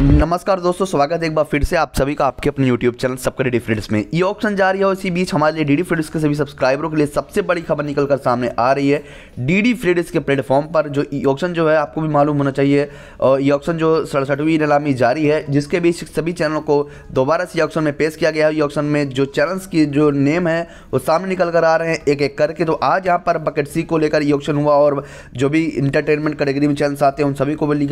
नमस्कार दोस्तों स्वागत है एक बार फिर से आप सभी का आपके अपने YouTube चैनल सबका डी फ्रेंड्स में ये ऑप्शन जा रही है इसी बीच हमारे लिए डीडी फ्रेंड्स के सभी सब्सक्राइबरों के लिए सबसे बड़ी खबर निकलकर सामने आ रही है डीडी फ्रेंड्स के प्लेटफॉर्म पर जो ई ऑप्शन जो है आपको भी मालूम होना चाहिए और ये ऑप्शन जो सड़सठवीं नीलामी जारी है जिसके बीच सभी चैनलों को दोबारा से ऑप्शन में पेश किया गया है ये ऑप्शन में जो चैनल्स की जो नेम है वो सामने निकल कर आ रहे हैं एक एक करके तो आज यहाँ पर बकेट सी को लेकर ये ऑप्शन हुआ और जो भी इंटरटेनमेंट कैटेगरी में चैनल्स आते हैं उन सभी को भी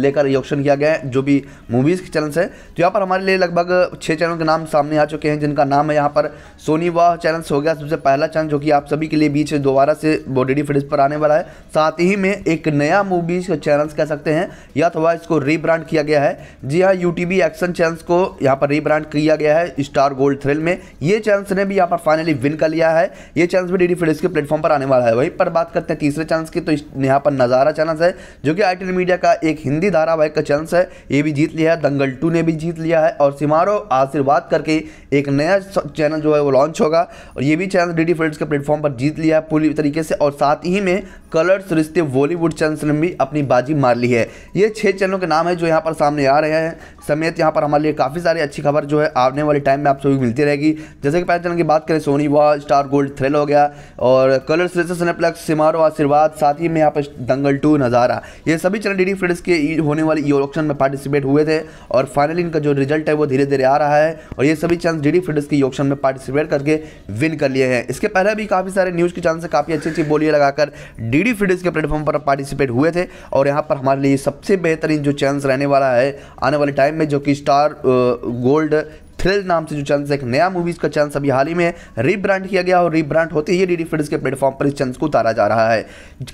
लेकर ये ऑप्शन किया गया है जो भी मूवीज़ के चैनल्स है तो यहाँ पर हमारे लिए लगभग छः चैनल के नाम सामने आ चुके हैं जिनका नाम है यहाँ पर सोनी वाह चैनल्स हो गया सबसे पहला चैनल जो कि आप सभी के लिए बीच दोबारा से बोडेडी फिटिस पर आने वाला है साथ ही में एक नया मूवीज़ का चैनल्स कह सकते हैं या अथवा तो इसको रीब्रांड किया गया है जी हाँ यू एक्शन चैनल्स को यहाँ पर रीब्रांड किया गया है स्टार गोल्ड थ्रिल में ये चैनल्स ने भी यहाँ पर फाइनली विन कर लिया है ये चैनल्स भी डी डी के प्लेटफॉर्म पर आने वाला है वहीं पर बात करते हैं तीसरे चैनल्स की तो यहाँ पर नज़ारा चैनल्स है जो कि आई मीडिया का एक हिंदी धारावाहिक का चैनल्स है ये भी जीत लिया है दंगल टू ने भी जीत लिया है और सिमारो आशीर्वाद करके एक नया चैनल जो है वो लॉन्च होगा और ये भी चैनल डी डी फील्ड्स के प्लेटफॉर्म पर जीत लिया है पूरी तरीके से और साथ ही में कलर्स रिश्ते बॉलीवुड चैनल ने भी अपनी बाजी मार ली है ये छः चैनलों के नाम है जो यहाँ पर सामने आ रहे हैं समेत यहाँ पर हमारे लिए काफ़ी सारी अच्छी खबर जो है आने वाले टाइम में आप सभी मिलती रहेगी जैसे कि पहले चैनल की बात करें सोनी वॉ स्टार गोल्ड थ्रिल हो गया और कलर्स रिश्ते सिनेप्लेक्स सिमारो आशीर्वाद साथ ही में यहाँ पर दंगल टू नज़ारा ये सभी चैनल डी डी के होने वाले इलेक्शन में पार्टिसिपेट पार्टिसिपेट हुए थे और फाइनल इनका जो रिजल्ट है वो धीरे धीरे आ रहा है और ये सभी चांस डी फील्ड्स की ऑप्शन में पार्टिसिपेट करके विन कर लिए हैं इसके पहले भी काफ़ी सारे न्यूज़ के चांस काफ़ी अच्छी अच्छी बोलियाँ लगाकर डी डी फील्ड्स के प्लेटफॉर्म पर पार्टिसिपेट हुए थे और यहाँ पर हमारे लिए सबसे बेहतरीन जो चांस रहने वाला है आने वाले टाइम में जो कि स्टार गोल्ड थ्रिल नाम से जो चैनल एक नया मूवीज का चैनल अभी हाल ही में रीब्रांड किया गया और रीब्रांड होते ही डी के प्लेटफॉर्म पर इस चैनल को उतारा जा रहा है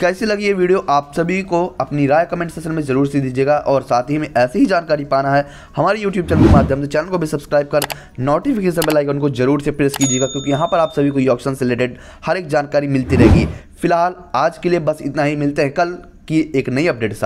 कैसी लगी ये वीडियो आप सभी को अपनी राय कमेंट सेशन में जरूर से दीजिएगा और साथ ही में ऐसी ही जानकारी पाना है हमारे यूट्यूब चैनल के माध्यम से चैनल को भी सब्सक्राइब कर नोटिफिकेशन बेल आइकन को जरूर से प्रेस कीजिएगा क्योंकि यहाँ पर आप सभी को ये ऑप्शन से रिलेटेड हर एक जानकारी मिलती रहेगी फिलहाल आज के लिए बस इतना ही मिलते हैं कल की एक नई अपडेट